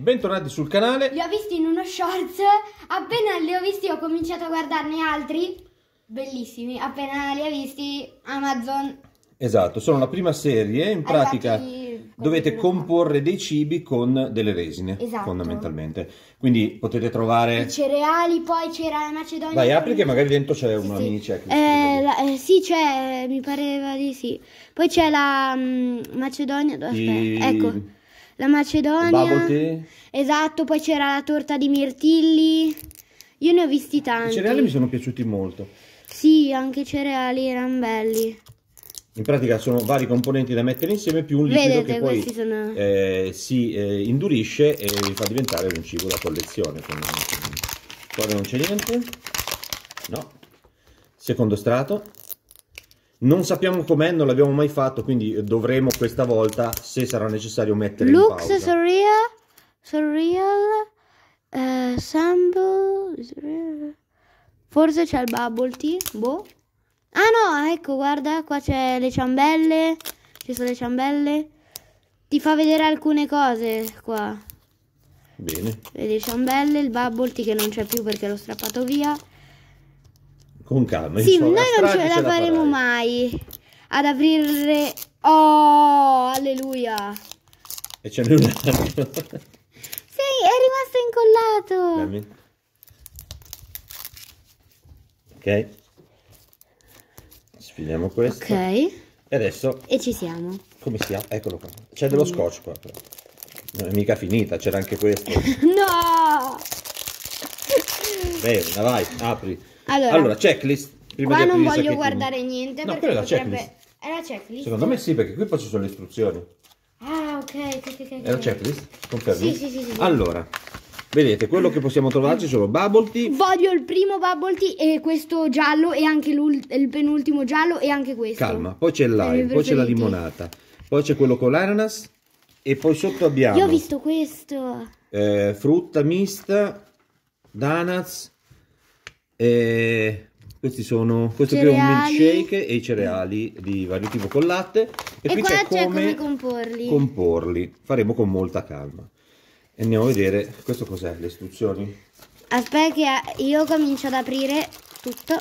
bentornati sul canale. Li ho visti in uno shorts, appena li ho visti ho cominciato a guardarne altri, bellissimi, appena li ho visti Amazon. Esatto, sono la prima serie, in pratica dovete comporre dei cibi con delle resine, esatto. fondamentalmente. Quindi potete trovare... I cereali, poi c'era la macedonia... Vai, apri che magari dentro c'è una sì, mini checklist. Ecco, eh, la, eh, sì, c'è, mi pareva di sì. Poi c'è la um, macedonia... Aspetta, I... ecco la Macedonia. Esatto, poi c'era la torta di mirtilli. Io ne ho visti tanti. I cereali mi sono piaciuti molto. Sì, anche i cereali erano belli. In pratica sono vari componenti da mettere insieme più un liquido Vedete, che poi sono... eh, si eh, indurisce e vi fa diventare un cibo da collezione. Qua non c'è niente. No. Secondo strato. Non sappiamo com'è, non l'abbiamo mai fatto, quindi dovremo questa volta, se sarà necessario, mettere Looks in pausa. Surreal, surreal, uh, eh, sample, forse c'è il bubble tea, boh. Ah no, ecco, guarda, qua c'è le ciambelle, ci sono le ciambelle. Ti fa vedere alcune cose qua. Bene. Le ciambelle, il bubble tea che non c'è più perché l'ho strappato via con calma. Sì, noi non ce la, ce la faremo mai ad aprire... Oh, alleluia! E ce n'è un altro. sì, è rimasto incollato. Dammi. Ok. Sfidiamo questo. Ok. E adesso... E ci siamo. Come si apre? Eccolo qua. C'è dello scotch qua però. Non è mica finita, c'era anche questo. no! Bene, vai, apri. Allora, allora checklist. Prima qua non voglio guardare tu... niente no, perché potrebbe... Checklist. È la checklist? Secondo me sì, perché qui poi ci sono le istruzioni. Ah, ok, ok, ok. È la checklist? Confermi? Sì, sì, sì, sì. Allora, Vedete, quello che possiamo trovarci sono bubble tea. Voglio il primo bubble tea e questo giallo e anche il penultimo giallo e anche questo. Calma, poi c'è lime, poi c'è la limonata, poi c'è quello con l'ananas e poi sotto abbiamo... Io ho visto questo. Eh, frutta mista, donuts, e questi sono questo cereali. qui è un milkshake e i cereali di vario tipo col latte e, e qui c'è come, come comporli. comporli. faremo con molta calma e andiamo a vedere questo cos'è le istruzioni aspetta che eh, io comincio ad aprire tutto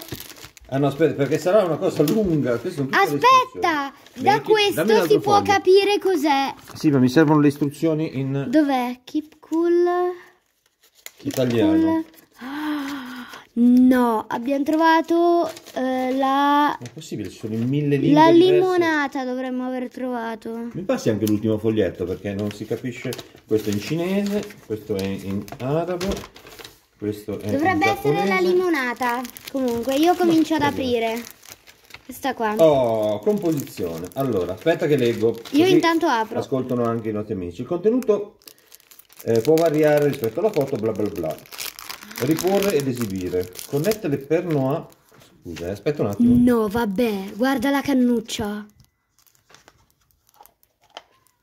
ah no aspetta perché sarà una cosa lunga aspetta da questo Metti, si può capire cos'è sì ma mi servono le istruzioni in dov'è keep cool keep italiano cool. Ah, No, abbiamo trovato eh, la... Ma è possibile, ci sono mille lingue La limonata diverse. dovremmo aver trovato. Mi passi anche l'ultimo foglietto perché non si capisce. Questo è in cinese, questo è in arabo, questo è Dovrebbe in essere la limonata. Comunque, io comincio ad aprire. Questa qua. Oh, composizione. Allora, aspetta che leggo. Io intanto apro. Ascoltano anche i nostri amici. Il contenuto eh, può variare rispetto alla foto, bla bla bla riporre ed esibire. Connettere per perno Scusa, eh, aspetta un attimo. No, vabbè, guarda la cannuccia.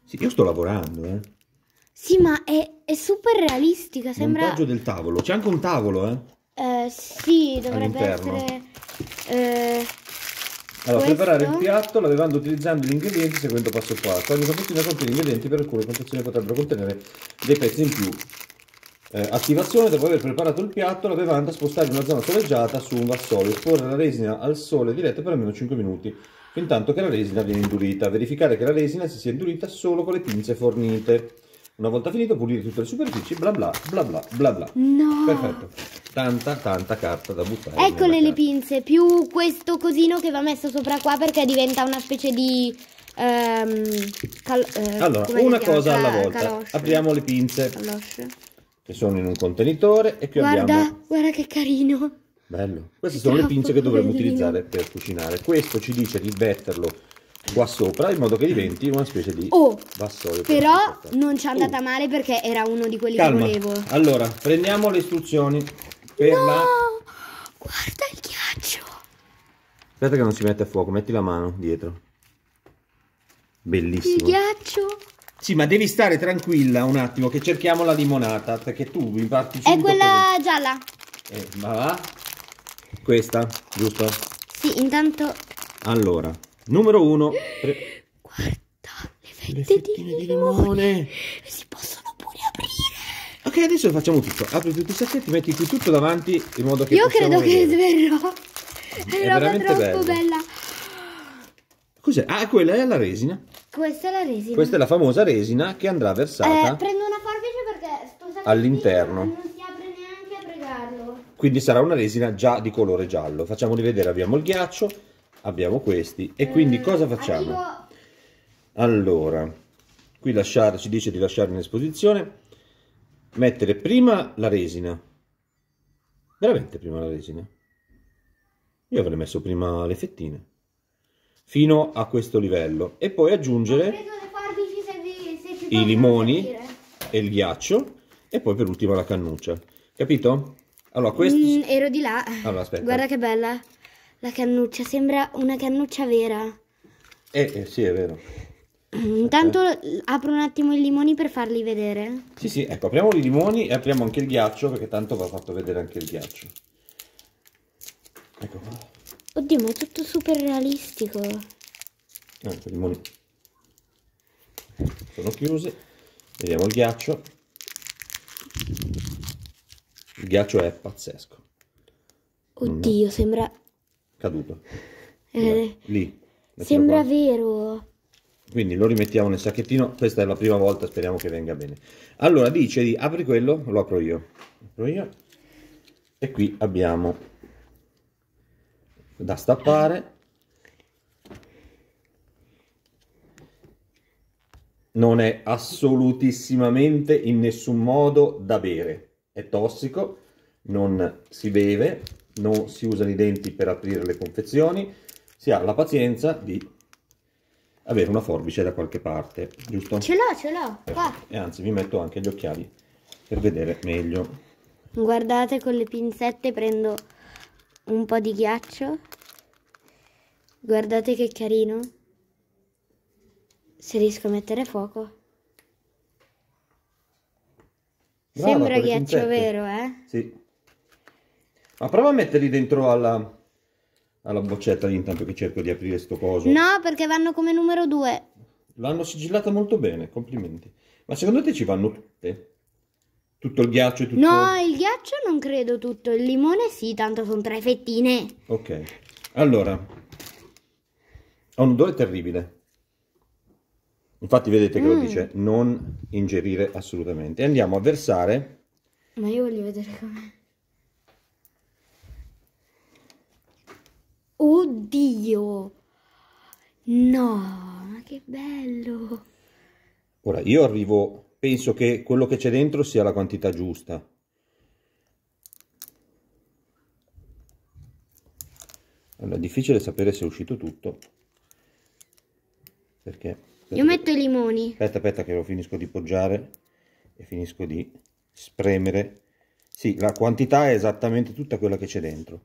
Sì, io sto lavorando, eh. Sì, ma è, è super realistica, sembra... Montaggio del tavolo. C'è anche un tavolo, eh. Eh, sì, dovrebbe essere... Eh... Allora, Questo? preparare il piatto lavando utilizzando gli ingredienti seguendo passo qua. Quando Ogni confezione contiene ingredienti per alcune confezioni potrebbero contenere dei pezzi in più eh, attivazione, dopo aver preparato il piatto, la bevanda spostare in una zona soleggiata su un vassoio, esporre la resina al sole diretto per almeno 5 minuti, fin che la resina viene indurita. Verificare che la resina si sia indurita solo con le pinze fornite. Una volta finito pulire tutte le superfici, bla bla bla bla bla bla. No! Perfetto. Tanta, tanta carta da buttare. Eccole le pinze, più questo cosino che va messo sopra qua perché diventa una specie di... Ehm, eh, allora, una cosa alla volta. Calosce. Apriamo le pinze. Calosce che sono in un contenitore e qui guarda, abbiamo... Guarda che carino! Bello! Queste sono le pinze che dovremmo utilizzare per cucinare. Questo ci dice di metterlo qua sopra in modo che diventi una specie di oh, vassoio. Per però non ci è andata oh. male perché era uno di quelli Calma. che volevo. Allora, prendiamo le istruzioni per no! la... Guarda il ghiaccio! Aspetta che non si mette a fuoco, metti la mano dietro. Bellissimo. Il ghiaccio! Sì, ma devi stare tranquilla un attimo che cerchiamo la limonata, perché tu mi parti È quella così. gialla. Eh, ma va? Questa, giusto? Sì, intanto... Allora, numero uno... Pre... Guarda, le fette, le fettine di, di limone. limone. Si possono pure aprire. Ok, adesso facciamo tutto. Apri tutti i sacchetti, metti qui tutto davanti in modo che Io credo vedere. che sverrò. È, È veramente troppo bella. bella. Cos'è? Ah, quella è la resina. Questa è la resina. Questa è la famosa resina che andrà versata. Eh, prendo una forbice perché sposate all'interno. Non si apre neanche a pregarlo. Quindi sarà una resina già di colore giallo. Facciamoli vedere, abbiamo il ghiaccio, abbiamo questi. E eh, quindi cosa facciamo? Arrivo... Allora, qui lasciare, ci dice di lasciare in esposizione. Mettere prima la resina. Veramente prima la resina. Io avrei messo prima le fettine fino a questo livello e poi aggiungere i limoni e il ghiaccio e poi per ultima la cannuccia. Capito? Allora, questo... Mm, ero di là. Allora, aspetta. Guarda che bella la cannuccia, sembra una cannuccia vera. Eh, eh sì, è vero. Mm, intanto apro un attimo i limoni per farli vedere. Sì, sì, ecco, apriamo i limoni e apriamo anche il ghiaccio perché tanto va fatto vedere anche il ghiaccio. Ecco qua. Oddio, ma è tutto super realistico. Ah, i limoni sono chiusi. Vediamo il ghiaccio. Il ghiaccio è pazzesco. Oddio, non... sembra... Caduto. Eh, Lì. sembra qua. vero. Quindi lo rimettiamo nel sacchettino. Questa è la prima volta, speriamo che venga bene. Allora dice di apri quello, lo apro io. Lo apro io. E qui abbiamo da stappare non è assolutissimamente in nessun modo da bere è tossico non si beve non si usano i denti per aprire le confezioni si ha la pazienza di avere una forbice da qualche parte giusto? ce l'ho ce l'ho qua e anzi vi metto anche gli occhiali per vedere meglio guardate con le pinzette prendo un po' di ghiaccio. Guardate che carino. Se riesco a mettere fuoco. Brava, Sembra ghiaccio pinzette. vero, eh? Sì. Ma prova a metterli dentro alla, alla boccetta intanto che cerco di aprire sto coso. No, perché vanno come numero due. L'hanno sigillata molto bene, complimenti. Ma secondo te ci vanno tutte? Tutto il ghiaccio e tutto... No, il ghiaccio non credo tutto, il limone sì, tanto sono tre fettine. Ok, allora, ha un odore terribile. Infatti vedete che mm. lo dice, non ingerire assolutamente. andiamo a versare... Ma io voglio vedere com'è. Oddio! No, ma che bello! Ora, io arrivo penso che quello che c'è dentro sia la quantità giusta allora è difficile sapere se è uscito tutto perché io metto i limoni aspetta aspetta che lo finisco di poggiare e finisco di spremere sì la quantità è esattamente tutta quella che c'è dentro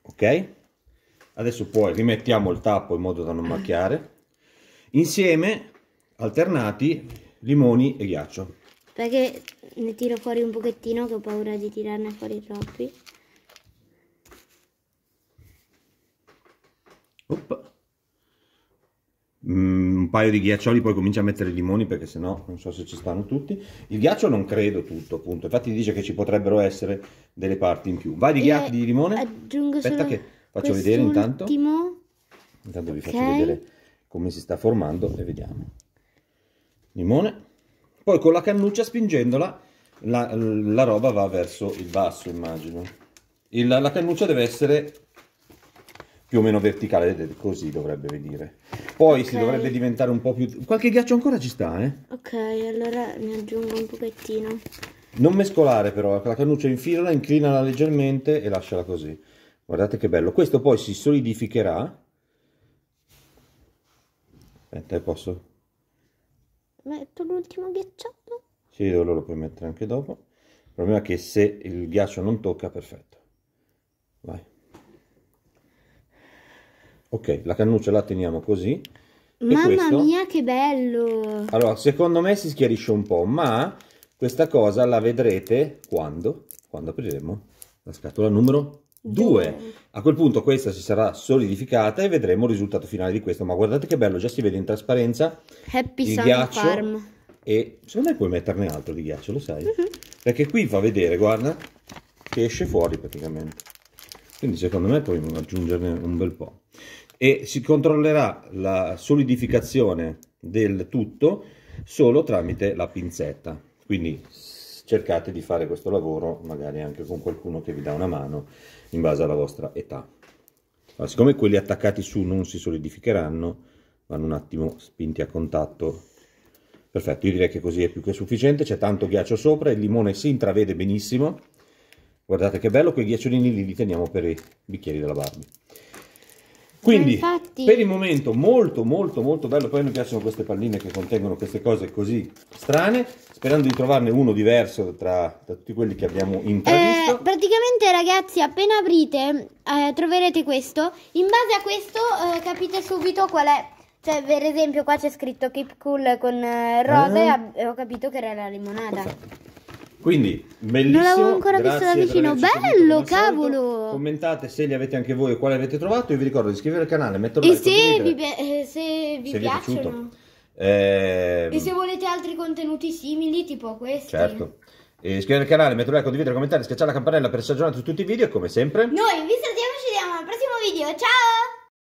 ok adesso poi rimettiamo il tappo in modo da non macchiare insieme alternati limoni e ghiaccio. Perché ne tiro fuori un pochettino che ho paura di tirarne fuori troppi. Oppa. Mm, un paio di ghiaccioli poi comincia a mettere i limoni perché sennò non so se ci stanno tutti il ghiaccio non credo tutto appunto infatti dice che ci potrebbero essere delle parti in più vai di eh, ghiaccio di limone aggiungo aspetta che faccio vedere intanto intanto vi faccio vedere come si sta formando e vediamo limone, poi con la cannuccia spingendola la, la roba va verso il basso immagino. Il, la cannuccia deve essere più o meno verticale, così dovrebbe venire. Poi okay. si dovrebbe diventare un po' più... Qualche ghiaccio ancora ci sta, eh? Ok, allora ne aggiungo un pochettino. Non mescolare però, la cannuccia infilala, inclinala leggermente e lasciala così. Guardate che bello. Questo poi si solidificherà. Aspetta, eh, posso metto l'ultimo ghiacciato? Sì, allora lo puoi mettere anche dopo. Il problema è che se il ghiaccio non tocca, perfetto. Vai. Ok, la cannuccia la teniamo così. Mamma questo... mia, che bello! Allora, secondo me si schiarisce un po', ma questa cosa la vedrete quando? Quando apriremo la scatola numero 2. A quel punto questa si sarà solidificata e vedremo il risultato finale di questo. Ma guardate che bello, già si vede in trasparenza Happy il Sun ghiaccio. Farm. E secondo me puoi metterne altro di ghiaccio, lo sai? Uh mhm. -huh. Perché qui fa vedere, guarda, che esce fuori praticamente. Quindi secondo me puoi aggiungerne un bel po'. E si controllerà la solidificazione del tutto solo tramite la pinzetta. Quindi cercate di fare questo lavoro magari anche con qualcuno che vi dà una mano in base alla vostra età. Allora, siccome quelli attaccati su non si solidificheranno, vanno un attimo spinti a contatto. Perfetto, io direi che così è più che sufficiente, c'è tanto ghiaccio sopra, il limone si intravede benissimo. Guardate che bello, quei ghiacciolini lì li teniamo per i bicchieri della Barbie. Quindi eh, Infatti... per il momento molto molto molto bello, poi mi piacciono queste palline che contengono queste cose così strane, sperando di trovarne uno diverso tra, tra tutti quelli che abbiamo intravisto. Eh, praticamente ragazzi appena aprite eh, troverete questo, in base a questo eh, capite subito qual è cioè, per esempio, qua c'è scritto Keep Cool con eh, rose, ah. Eh, ho capito che era la limonata. Perfetto. Quindi, bellissimo. Non l'avevo ancora visto da vicino. Bello, cavolo! Commentate se li avete anche voi e quale avete trovato. Io vi ricordo di iscrivervi al canale, metterlo e like, se eh, se vi se piacciono. Vi eh, e ehm, se volete altri contenuti simili, tipo questi. Certo. E iscrivetevi al canale, metterlo like, condividere, commentare, schiacciare la campanella per essere aggiornati su tutti i video e come sempre... Noi vi salutiamo e ci vediamo al prossimo video. Ciao!